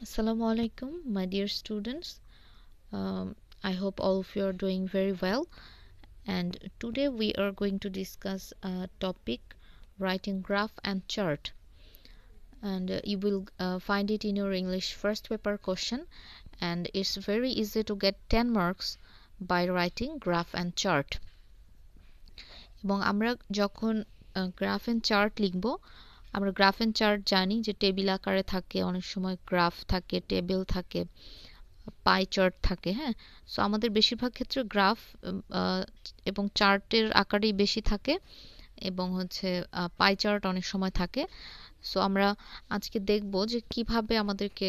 Assalamu alaikum my dear students um, I hope all of you are doing very well and today we are going to discuss a topic writing graph and chart and uh, you will uh, find it in your English first paper question and it's very easy to get 10 marks by writing graph and chart এবং আমরা যখন graph and chart লিখব আমরা graph and chart জানি যে table আকারে থাকে অনেক সময় গ্রাফ থাকে টেবিল থাকে পাই চার্ট থাকে হ্যাঁ সো আমাদের বেশিরভাগ ক্ষেত্রে গ্রাফ এবং চার্টের আকারেই বেশি থাকে এবং হচ্ছে পাই চার্ট অনেক সময় থাকে সো আমরা আজকে দেখব যে কিভাবে আমাদেরকে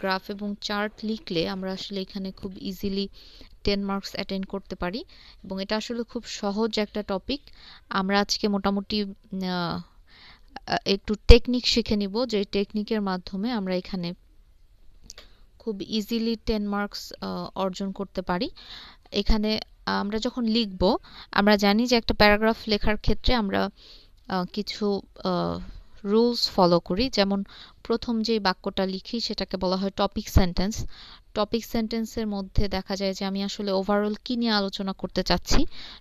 গ্রাফ এবং চার্ট লিখলে আমরা আসলে এখানে খুব ইজিলি টেন মার্কস অ্যাটেন্ড করতে পারি এবং এটা আসলে খুব সহজ একটা টপিক আমরা আজকে মোটামুটি একটু টেকনিক শিখে নিব যে টেকনিকের মাধ্যমে আমরা এখানে খুব ইজিলি টেন মার্কস অর্জন করতে পারি এখানে আমরা যখন লিখব আমরা জানি যে একটা প্যারাগ্রাফ লেখার ক্ষেত্রে আমরা কিছু রুলস ফলো করি যেমন প্রথম যে বাক্যটা লিখি সেটাকে বলা হয় টপিক সেন্টেন্স টপিক সেন্টেন্সের মধ্যে দেখা যায় যে আমি আসলে ওভারঅল কী নিয়ে আলোচনা করতে চাচ্ছি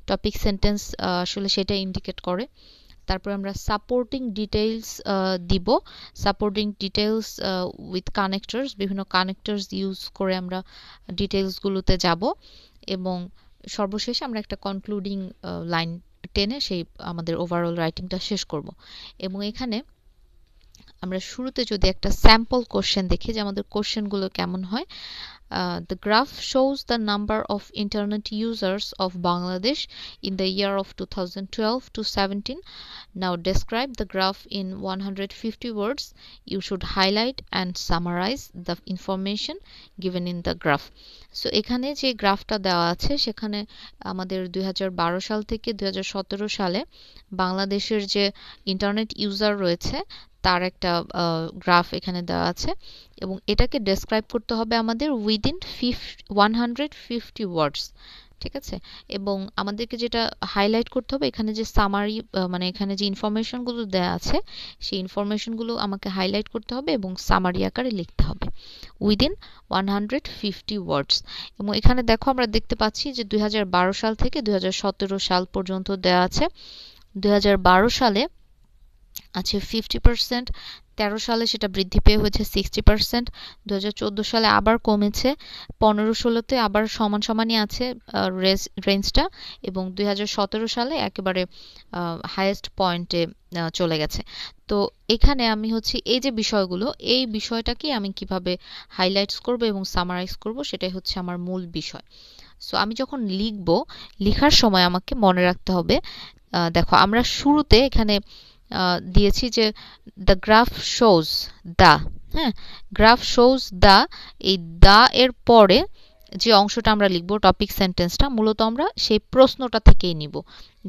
টপিক সেন্টেন্স আসলে সেটা ইন্ডিকেট করে তারপর আমরা সাপোর্টিং ডিটেইলস দিব সাপোর্টিং ডিটেইলস উইথ কানেক্টরস বিভিন্ন কানেক্টরস ইউজ করে আমরা ডিটেইলসগুলোতে যাব এবং সর্বশেষে আমরা একটা কনক্লুডিং লাইন টেনে সেই আমাদের ওভারঅল রাইটিংটা শেষ করব এবং এখানে আমরা শুরুতে যদি একটা স্যাম্পল কোশ্চেন দেখি যে আমাদের কোশ্চেনগুলো কেমন হয় the graph shows the number of internet users of Bangladesh in the year of 2012 to 17. Now describe the graph in 150 words. You should highlight and summarize the information given in the graph. So এখানে যে গ্রাফটা দেওয়া আছে সেখানে আমাদের 2012 সাল থেকে 2017 সালে বাংলাদেশের যে ইন্টারনেট ইউজার রয়েছে তার একটা গ্রাফ এখানে দেওয়া আছে এবং এটাকে ডেসক্রাইব করতে হবে আমাদের উইদিন ফিফ ওয়ান হান্ড্রেড ফিফটি ওয়ার্ডস ঠিক আছে এবং আমাদেরকে যেটা হাইলাইট করতে হবে এখানে যে সামারি মানে এখানে যে ইনফরমেশনগুলো দেওয়া আছে সেই ইনফরমেশনগুলো আমাকে হাইলাইট করতে হবে এবং সামারি আকারে লিখতে হবে within one hundred fifty words এবং এখানে দেখো আমরা দেখতে পাচ্ছি যে দুই সাল থেকে দুই সাল পর্যন্ত দেওয়া আছে দুই সালে আছে ফিফটি পার্সেন্ট তেরো সালে সেটা বৃদ্ধি পেয়ে হয়েছে সিক্সটি পার্সেন্ট দু সালে আবার কমেছে পনেরো ষোলোতে আবার সমান সমানই আছে রেঞ্জটা এবং দুই সালে একেবারে হায়েস্ট পয়েন্টে চলে গেছে তো এখানে আমি হচ্ছে এই যে বিষয়গুলো এই বিষয়টাকে আমি কিভাবে হাইলাইটস করব এবং সামারাইজ করব সেটাই হচ্ছে আমার মূল বিষয় সো আমি যখন লিখব লেখার সময় আমাকে মনে রাখতে হবে দেখো আমরা শুরুতে এখানে দিয়েছি যে দ্য গ্রাফ শোজ দ্য হ্যাঁ গ্রাফ শোজ দ্য এই দ্য এর পরে যে অংশটা আমরা লিখব টপিক সেন্টেন্সটা মূলত আমরা সেই প্রশ্নটা থেকেই নিব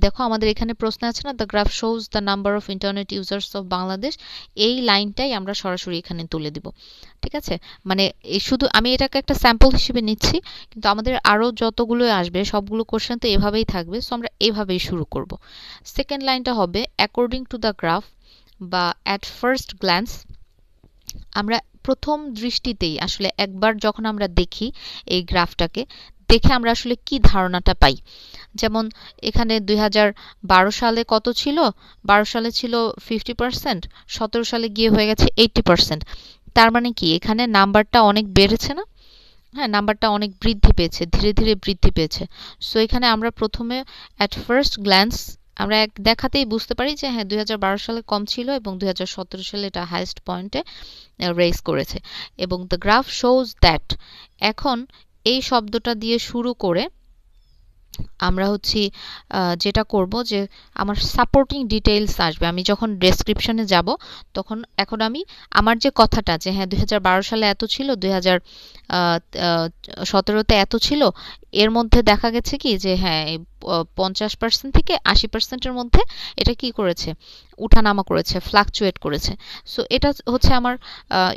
দেখো আমাদের এখানে প্রশ্ন আছে না the graph shows the number of internet users of Bangladesh এই লাইনটাই আমরা সরাসরি এখানে তুলে দিব ঠিক আছে মানে শুধু আমি এটাকে একটা স্যাম্পল হিসেবে নিচ্ছি কিন্তু আমাদের আরও যতগুলো আসবে সবগুলো কোশ্চেন তো এভাবেই থাকবে সো আমরা এভাবেই শুরু করব সেকেন্ড লাইনটা হবে অ্যাকর্ডিং টু দ্য গ্রাফ বা অ্যাট ফার্স্ট গ্ল্যান্স আমরা প্রথম দৃষ্টিতেই আসলে একবার যখন আমরা দেখি এই গ্রাফটাকে দেখে আমরা আসলে কি ধারণাটা পাই যেমন এখানে দুই সালে কত ছিল বারো সালে ছিল ফিফটি পার্সেন্ট সতেরো সালে গিয়ে হয়ে গেছে এইটটি পার্সেন্ট তার মানে কি এখানে নাম্বারটা অনেক বেড়েছে না হ্যাঁ নাম্বারটা অনেক বৃদ্ধি পেয়েছে ধীরে ধীরে বৃদ্ধি পেয়েছে সো এখানে আমরা প্রথমে অ্যাট ফার্স্ট গ্ল্যান্স আমরা এক দেখাতেই বুঝতে পারি যে হ্যাঁ দুই সালে কম ছিল এবং দুই সালে এটা হাইস্ট পয়েন্টে রেস করেছে এবং দ্য গ্রাফ শোজ দ্যাট এখন এই শব্দটা দিয়ে শুরু করে আমরা হচ্ছি যেটা করব যে আমার সাপোর্টিং ডিটেইলস আসবে আমি যখন ডেসক্রিপশনে যাব তখন এখন আমি আমার যে কথাটা যে হ্যাঁ দুই সালে এত ছিল দুই হাজার সতেরোতে এত ছিল এর মধ্যে দেখা গেছে কি যে হ্যাঁ পঞ্চাশ পার্সেন্ট থেকে আশি পার্সেন্টের মধ্যে এটা কি করেছে উঠানামা করেছে ফ্লাকচুয়েট করেছে সো এটা হচ্ছে আমার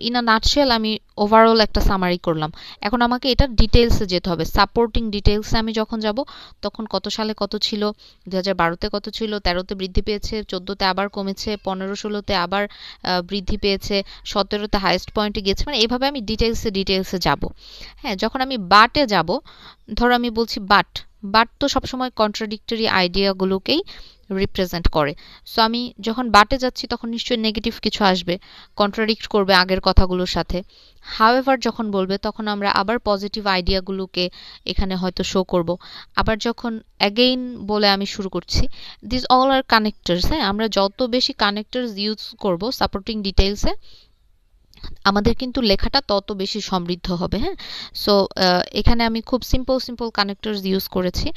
ইন আ নাটশেল আমি ওভারঅল একটা সামারি করলাম এখন আমাকে এটা ডিটেলসে যেতে হবে সাপোর্টিং ডিটেলসে আমি যখন যাব তখন কত সালে কত ছিল দু হাজার বারোতে কত ছিল তেরোতে বৃদ্ধি পেয়েছে চোদ্দোতে আবার কমেছে পনেরো ষোলোতে আবার বৃদ্ধি পেয়েছে সতেরোতে হায়েস্ট পয়েন্টে গিয়েছে মানে এভাবে আমি ডিটেলসে ডিটেলসে যাব হ্যাঁ যখন আমি বাটে যাব ধরো আমি বলছি বাট বাট তো সবসময় কন্ট্রাডিক্টরি আইডিয়াগুলোকেই রিপ্রেজেন্ট করে সো আমি যখন বাটে যাচ্ছি তখন নিশ্চয়ই নেগেটিভ কিছু আসবে কন্ট্রাডিক্ট করবে আগের কথাগুলোর সাথে হাওয়েভার যখন বলবে তখন আমরা আবার পজিটিভ আইডিয়াগুলোকে এখানে হয়তো শো করব আবার যখন অ্যাগেইন বলে আমি শুরু করছি দিস অল আর কানেক্টার্স হ্যাঁ আমরা যত বেশি কানেক্টার্স ইউজ করব সাপোর্টিং ডিটেলসে আমাদের কিন্তু লেখাটা তত বেশি সমৃদ্ধ হবে হ্যাঁ সো এখানে আমি খুব সিম্পল সিম্পল কানেক্টর ইউজ করেছি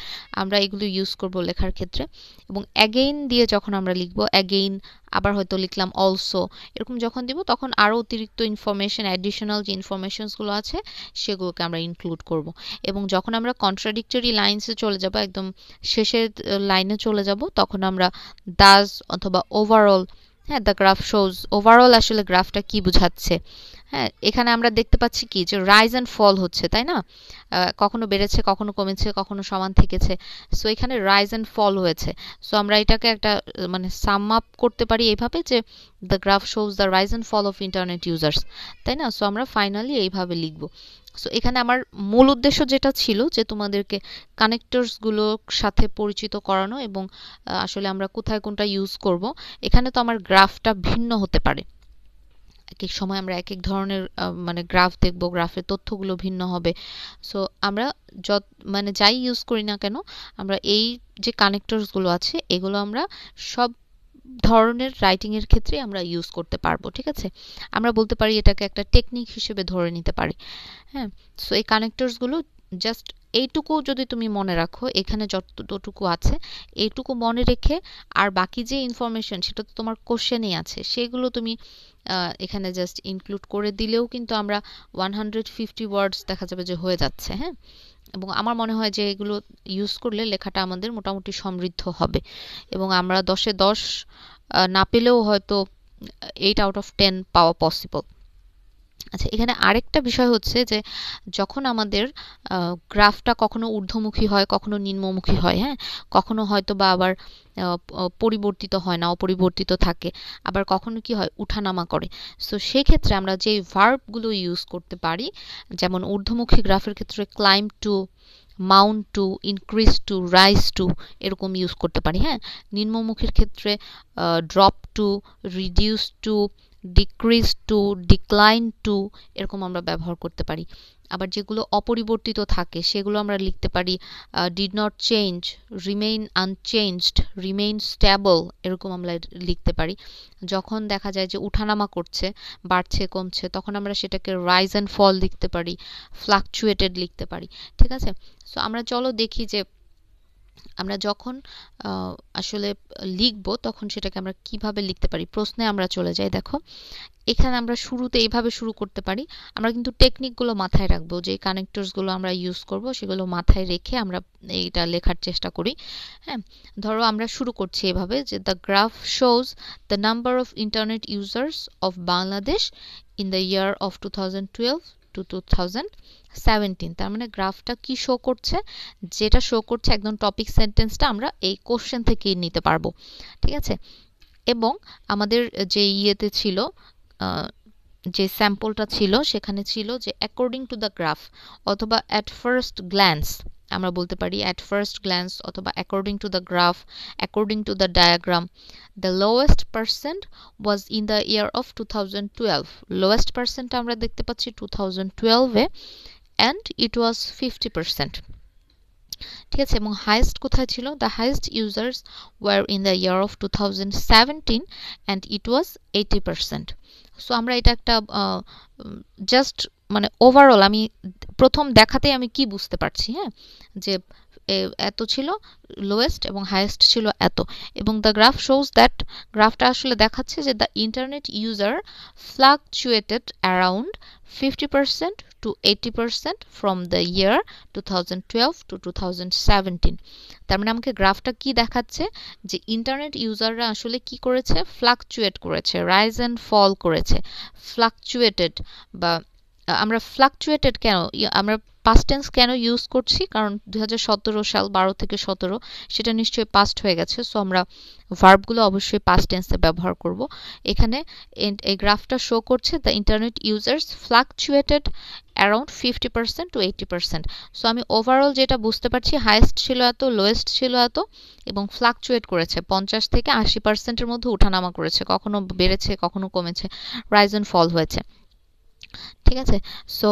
আমরা এগুলো ইউজ করব লেখার ক্ষেত্রে এবং অ্যাগেইন দিয়ে যখন আমরা লিখব অ্যাগেইন আবার হয়তো লিখলাম অলসো এরকম যখন দিব তখন আরও অতিরিক্ত ইনফরমেশন অ্যাডিশনাল যে ইনফরমেশনসগুলো আছে সেগুলোকে আমরা ইনক্লুড করব এবং যখন আমরা কন্ট্রাডিক্টরি লাইন্সে চলে যাব একদম শেষের লাইনে চলে যাব তখন আমরা দাস অথবা ওভারঅল হ্যাঁ দ্য গ্রাফ শোজ ওভারঅল আসলে গ্রাফটা কি বোঝাচ্ছে হ্যাঁ এখানে আমরা দেখতে পাচ্ছি কি যে রাইজ অ্যান্ড ফল হচ্ছে তাই না কখনো বেড়েছে কখনো কমেছে কখনো সমান থেকেছে সো এখানে রাইজ অ্যান্ড ফল হয়েছে সো আমরা এটাকে একটা মানে সাম আপ করতে পারি এইভাবে যে the graph shows the rise and fall of internet users তাই না সো আমরা ফাইনালি এইভাবে লিখবো সো এখানে আমার মূল উদ্দেশ্য যেটা ছিল যে তোমাদেরকে কানেক্টরসগুলোর সাথে পরিচিত করানো এবং আসলে আমরা কোথায় কোনটা ইউজ করব এখানে তো আমার গ্রাফটা ভিন্ন হতে পারে এক এক সময় আমরা এক এক ধরনের মানে গ্রাফ দেখব গ্রাফের তথ্যগুলো ভিন্ন হবে সো আমরা যত মানে যাই ইউজ করি না কেন আমরা এই যে কানেক্টরসগুলো আছে এগুলো আমরা সব ধরনের রাইটিংয়ের ক্ষেত্রে আমরা ইউজ করতে পারবো ঠিক আছে আমরা বলতে পারি এটাকে একটা টেকনিক হিসেবে ধরে নিতে পারি হ্যাঁ সো এই কানেক্টরসগুলো জাস্ট এইটুকু যদি তুমি মনে রাখো এখানে যতটুকু আছে এইটুকু মনে রেখে আর বাকি যে ইনফরমেশন সেটা তো তোমার কোশ্চেনেই আছে সেগুলো তুমি এখানে জাস্ট ইনক্লুড করে দিলেও কিন্তু আমরা ওয়ান হান্ড্রেড ফিফটি ওয়ার্ডস দেখা যাবে যে হয়ে যাচ্ছে হ্যাঁ এবং আমার মনে হয় যে এগুলো ইউজ করলে লেখাটা আমাদের মোটামুটি সমৃদ্ধ হবে এবং আমরা দশে দশ না পেলেও হয়তো এইট আউট অফ টেন পাওয়া পসিবল আচ্ছা এখানে আরেকটা বিষয় হচ্ছে যে যখন আমাদের গ্রাফটা কখনো ঊর্ধ্বমুখী হয় কখনো নিম্নমুখী হয় হ্যাঁ কখনো হয়তো বা আবার পরিবর্তিত হয় না অপরিবর্তিত থাকে আবার কখনো কি হয় উঠানামা করে সো সেক্ষেত্রে আমরা যে ভার্বগুলো ইউজ করতে পারি যেমন ঊর্ধ্বমুখী গ্রাফের ক্ষেত্রে climb to mount to increase to rise to এরকম ইউজ করতে পারি হ্যাঁ নিম্নমুখীর ক্ষেত্রে drop to reduce to decrease to decline to এরকম আমরা ব্যবহার করতে পারি আবার যেগুলো অপরিবর্তিত থাকে সেগুলো আমরা লিখতে পারি did not change remain unchanged remain stable এরকম আমরা লিখতে পারি যখন দেখা যায় যে উঠানামা করছে বাড়ছে কমছে তখন আমরা সেটাকে রাইজ অ্যান্ড ফল লিখতে পারি ফ্লাকচুয়েটেড লিখতে পারি ঠিক আছে সো আমরা চলো দেখি যে আমরা যখন আসলে লিখব তখন সেটাকে আমরা কিভাবে লিখতে পারি প্রশ্নে আমরা চলে যাই দেখো এখানে আমরা শুরুতে এইভাবে শুরু করতে পারি আমরা কিন্তু টেকনিকগুলো মাথায় রাখবো যে কানেক্টরসগুলো আমরা ইউজ করব সেগুলো মাথায় রেখে আমরা এইটা লেখার চেষ্টা করি হ্যাঁ ধরো আমরা শুরু করছি এভাবে যে the graph shows the number of internet users of Bangladesh in the year of two thousand twelve to two thousand seventeen তার মানে গ্রাফটা কি শো করছে যেটা শো করছে একদম টপিক সেন্টেন্সটা আমরা এই কোশ্চেন থেকেই নিতে পারবো ঠিক আছে এবং আমাদের যে ইয়েতে ছিল যে স্যাম্পলটা ছিল সেখানে ছিল যে অ্যাকর্ডিং টু দ্য গ্রাফ অথবা অ্যাট ফার্স্ট গ্ল্যান্স আমরা বলতে পারি অ্যাট ফার্স্ট গ্ল্যান্স অথবা according to the graph according to the diagram the lowest percent was in the year of two thousand twelve lowest percent আমরা দেখতে পাচ্ছি two thousand টুয়েলভে and it was fifty percent ঠিক আছে এবং highest কোথায় ছিল the highest users were in the year of two thousand seventeen and it was eighty percent so আমরা এটা একটা জাস্ট মানে ওভারঅল আমি প্রথম দেখাতে আমি কি বুঝতে পারছি হ্যাঁ যে এত ছিল লোয়েস্ট এবং হায়েস্ট ছিল এত এবং দ্য গ্রাফ শোজ দ্যাট গ্রাফটা আসলে দেখাচ্ছে যে the internet user fluctuated around fifty percent to eighty percent from the year two thousand twelve to two thousand seventeen তার মানে আমাকে গ্রাফটা কি দেখাচ্ছে যে ইন্টারনেট ইউজাররা আসলে কি করেছে ফ্লাকচুয়েট করেছে রাইজ অ্যান্ড ফল করেছে ফ্লাকচুয়েটেড বা আমরা ফ্লাকচুয়েটেড কেন আমরা পাস্ট টেন্স কেন ইউজ করছি কারণ দু সাল বারো থেকে সতেরো সেটা নিশ্চয়ই পাস্ট হয়ে গেছে সো আমরা ভার্বগুলো অবশ্যই পাস্ট টেন্সে ব্যবহার করব এখানে এই গ্রাফটা শো করছে the internet users fluctuated around fifty percent to eighty percent so আমি ওভারঅল যেটা বুঝতে পারছি হায়েস্ট ছিল এত লোয়েস্ট ছিল এত এবং ফ্লাকচুয়েট করেছে পঞ্চাশ থেকে আশি পার্সেন্টের মধ্যে উঠানামা করেছে কখনো বেড়েছে কখনো কমেছে রাইজ ফল হয়েছে ঠিক আছে সো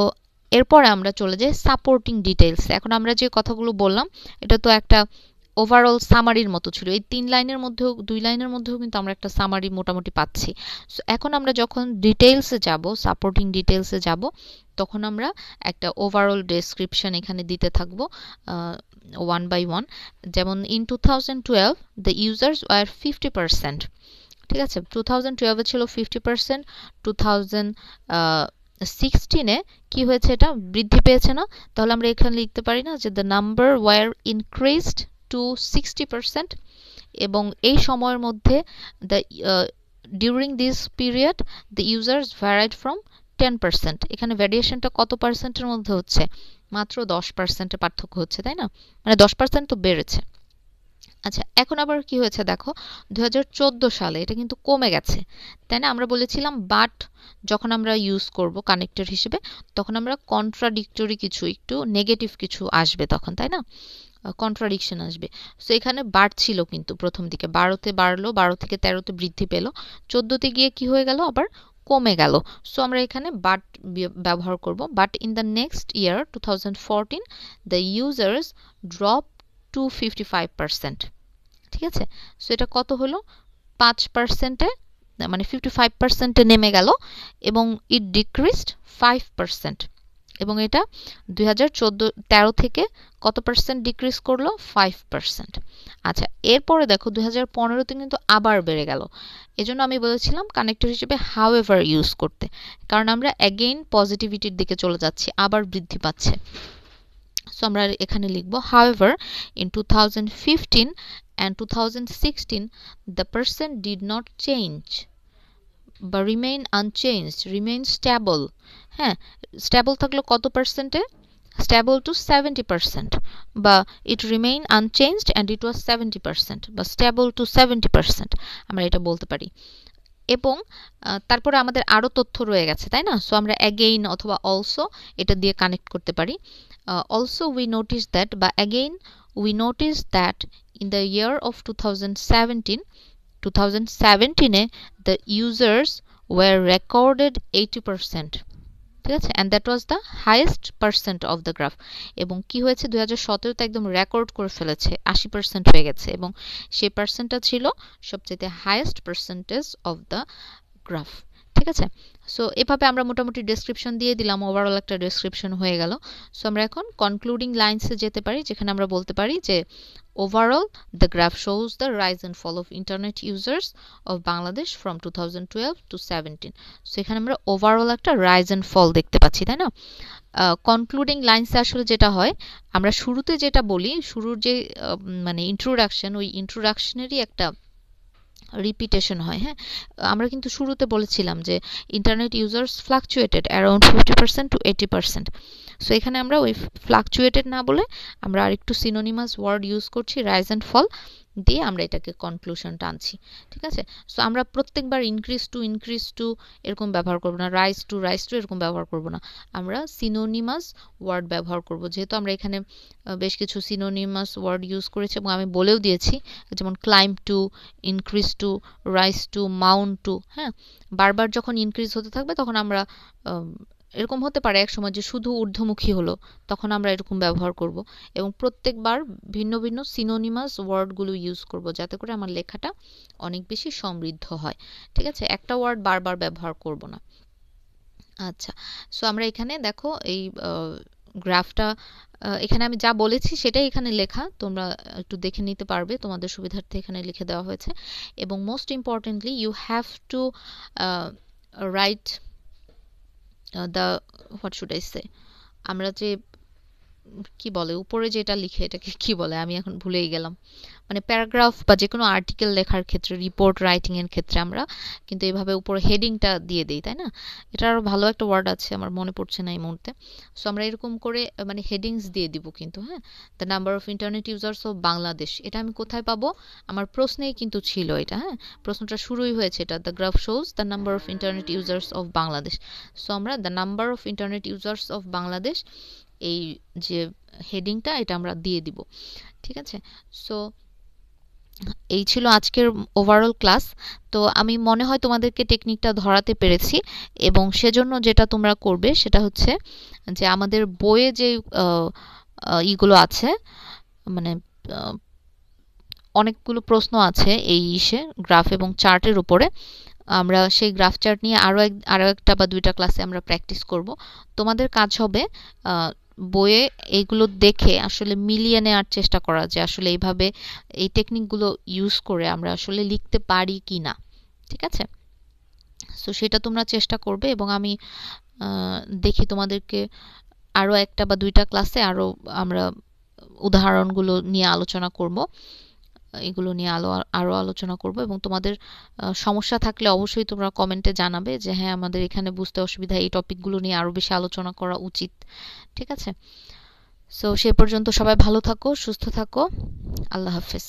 এরপরে আমরা চলে যাই সাপোর্টিং ডিটেলস এখন আমরা যে কথাগুলো বললাম এটা তো একটা ওভারঅল সামারির মতো ছিল এই তিন লাইনের মধ্যেও দুই লাইনের মধ্যেও কিন্তু আমরা একটা সামারি মোটামুটি পাচ্ছি সো এখন আমরা যখন ডিটেলসে যাব সাপোর্টিং ডিটেলসে যাব তখন আমরা একটা ওভারঅল ডেসক্রিপশন এখানে দিতে থাকবো ওয়ান বাই ওয়ান যেমন in two thousand twelve the users were fifty percent ঠিক আছে টু থাউজেন্ড টুয়েলভে ছিল ফিফটি পার্সেন্ট টু থাউজেন্ড সিক্সটিনে কি হয়েছে এটা বৃদ্ধি পেয়েছে না তাহলে আমরা এখানে লিখতে পারি না যে the number were increased to sixty এবং এই সময়ের মধ্যে the during this period the users varied from ten percent এখানে ভ্যারিয়েশনটা কত পার্সেন্টের মধ্যে হচ্ছে মাত্র দশ পার্সেন্টের পার্থক্য হচ্ছে তাই না মানে দশ পার্সেন্ট তো বেড়েছে আচ্ছা এখন আবার কি হয়েছে দেখো দু সালে এটা কিন্তু কমে গেছে তাই না আমরা বলেছিলাম বাট যখন আমরা ইউজ করব কানেক্টর হিসেবে তখন আমরা কন্ট্রাডিক্টরি কিছু একটু নেগেটিভ কিছু আসবে তখন তাই না কন্ট্রাডিকশন আসবে সো এখানে বাড়ছিল কিন্তু প্রথম দিকে বারোতে বাড়লো বারো থেকে তেরোতে বৃদ্ধি পেল চোদ্দোতে গিয়ে কি হয়ে গেল আবার কমে গেল সো আমরা এখানে বাট ব্যবহার করব but in the next year two thousand fourteen the users drop to fifty five percent ঠিক আছে সো এটা কত হলো পাঁচ পার্সেন্টে মানে ফিফটি ফাইভ পার্সেন্টে নেমে গেল এবং ইট ডিক্রিজড ফাইভ পার্সেন্ট এবং এটা দুই হাজার চোদ্দো তেরো থেকে কত পার্সেন্ট ডিক্রিজ করলো ফাইভ পার্সেন্ট আচ্ছা এরপরে দেখো দুই হাজার পনেরোতে কিন্তু আবার বেড়ে গেল এজন্য আমি বলেছিলাম কানেক্টর হিসেবে হাউ ইউজ করতে কারণ আমরা অ্যাগেইন পজিটিভিটির দিকে চলে যাচ্ছি আবার বৃদ্ধি পাচ্ছে সো আমরা এখানে লিখব however in two thousand fifteen and two thousand sixteen the person did not change বা রিমেইন আনচেঞ্জ রিমেইন স্ট্যাবল হ্যাঁ স্ট্যাবল থাকলো কত পার্সেন্টে স্ট্যাবল টু সেভেন্টি পার্সেন্ট বা it remain unchanged and it was seventy percent বা stable to seventy percent আমরা এটা বলতে পারি এবং তারপরে আমাদের আরও তথ্য রয়ে গেছে তাই না সো আমরা অ্যাগেইন অথবা অলসো এটা দিয়ে কানেক্ট করতে পারি অলসো উই নোটিস দ্যাট বা again we notice that in the year of two thousand seventeen two thousand সেভেন্টিনে the users were recorded eighty percent ঠিক আছে and that was the highest percent of the graph এবং কি হয়েছে দুই হাজার সতেরোতে একদম রেকর্ড করে ফেলেছে আশি পার্সেন্ট হয়ে গেছে এবং সেই পার্সেন্টটা ছিল সবচেয়ে highest percentage of the graph ঠিক আছে সো এভাবে আমরা মোটামুটি ডেসক্রিপশন দিয়ে দিলাম ওভারঅল একটা ডেসক্রিপশন হয়ে গেল সো আমরা এখন কনক্লুডিং লাইন্সে যেতে পারি যেখানে আমরা বলতে পারি যে overall the graph shows the rise and fall of internet users of Bangladesh from two thousand twelve to seventeen so এখানে আমরা ওভারঅল একটা রাইজ অ্যান্ড ফল দেখতে পাচ্ছি তাই না কনক্লুডিং লাইন্সে আসলে যেটা হয় আমরা শুরুতে যেটা বলি শুরুর যে মানে ইন্ট্রোডাকশন ওই ইন্ট্রোডাকশনেরই একটা রিপিটেশন হয় হ্যাঁ আমরা কিন্তু শুরুতে বলেছিলাম যে internet users fluctuated around fifty percent to eighty percent so এখানে আমরা ওই ফ্লাকচুয়েটেড না বলে আমরা আরেকটু সিনোনিমাস ওয়ার্ড ইউজ করছি রাইজ অ্যান্ড ফল দিয়ে আমরা এটাকে কনক্লুশন টানছি ঠিক আছে সো আমরা প্রত্যেকবার ইনক্রিজ টু ইনক্রিজ টু এরকম ব্যবহার করব না রাইজ টু রাইজ টু এরকম ব্যবহার করব না আমরা সিনোনিমাস ওয়ার্ড ব্যবহার করব যেহেতু আমরা এখানে বেশ কিছু সিনোনিমাস ওয়ার্ড ইউজ করেছি এবং আমি বলেও দিয়েছি যেমন climb to increase to rise to mount to হ্যাঁ বারবার যখন ইনক্রিজ হতে থাকবে তখন আমরা এরকম হতে পারে এক সময় যে শুধু ঊর্ধ্বমুখী হলো তখন আমরা এরকম ব্যবহার করব এবং প্রত্যেকবার ভিন্ন ভিন্ন সিনোনিমাস ওয়ার্ডগুলো ইউজ করব যাতে করে আমার লেখাটা অনেক বেশি সমৃদ্ধ হয় ঠিক আছে একটা ওয়ার্ড বারবার ব্যবহার করব না আচ্ছা সো আমরা এখানে দেখো এই গ্রাফটা এখানে আমি যা বলেছি সেটাই এখানে লেখা তোমরা একটু দেখে নিতে পারবে তোমাদের সুবিধার্থে এখানে লিখে দেওয়া হয়েছে এবং most importantly you have to write the what should I say আমরা যে কি বলে উপরে যেটা লিখে এটাকে কি বলে আমি এখন ভুলেই গেলাম মানে প্যারাগ্রাফ বা যে কোনো আর্টিকেল লেখার ক্ষেত্রে রিপোর্ট রাইটিং এর ক্ষেত্রে আমরা কিন্তু এভাবে উপরে হেডিংটা দিয়ে দিই তাই না এটা আরো ভালো একটা ওয়ার্ড আছে আমার মনে পড়ছে না এই মুহূর্তে সো আমরা এরকম করে মানে হেডিংস দিয়ে দিব কিন্তু হ্যাঁ the number of internet users of Bangladesh এটা আমি কোথায় পাবো আমার প্রশ্নেই কিন্তু ছিল এটা হ্যাঁ প্রশ্নটা শুরুই হয়েছে এটা the graph shows the number of internet users of Bangladesh so আমরা the number of internet users of Bangladesh এই যে হেডিংটা এটা আমরা দিয়ে দিব ঠিক আছে সো এই ছিল আজকের ওভারঅল ক্লাস তো আমি মনে হয় তোমাদেরকে টেকনিকটা ধরাতে পেরেছি এবং সেজন্য যেটা তোমরা করবে সেটা হচ্ছে যে আমাদের বইয়ে যে ইগুলো আছে মানে অনেকগুলো প্রশ্ন আছে এই ইসে গ্রাফ এবং চার্টের উপরে আমরা সেই গ্রাফ চার্ট নিয়ে আরও এক আরও একটা বা দুইটা ক্লাসে আমরা প্র্যাকটিস করব তোমাদের কাজ হবে বইয়ে এগুলো দেখে আসলে মিলিয়ে নেওয়ার চেষ্টা করা যে আসলে এইভাবে এই টেকনিকগুলো ইউজ করে আমরা আসলে লিখতে পারি কি না ঠিক আছে সো সেটা তোমরা চেষ্টা করবে এবং আমি দেখি তোমাদেরকে আরও একটা বা দুইটা ক্লাসে আরও আমরা উদাহরণগুলো নিয়ে আলোচনা করবো এগুলো নিয়ে আলো আরও আলোচনা করব এবং তোমাদের সমস্যা থাকলে অবশ্যই তোমরা কমেন্টে জানাবে যে হ্যাঁ আমাদের এখানে বুঝতে অসুবিধা এই টপিকগুলো নিয়ে আরও বেশি আলোচনা করা উচিত ঠিক আছে সো সে পর্যন্ত সবাই ভালো থাকো সুস্থ থাকো আল্লাহ হাফেজ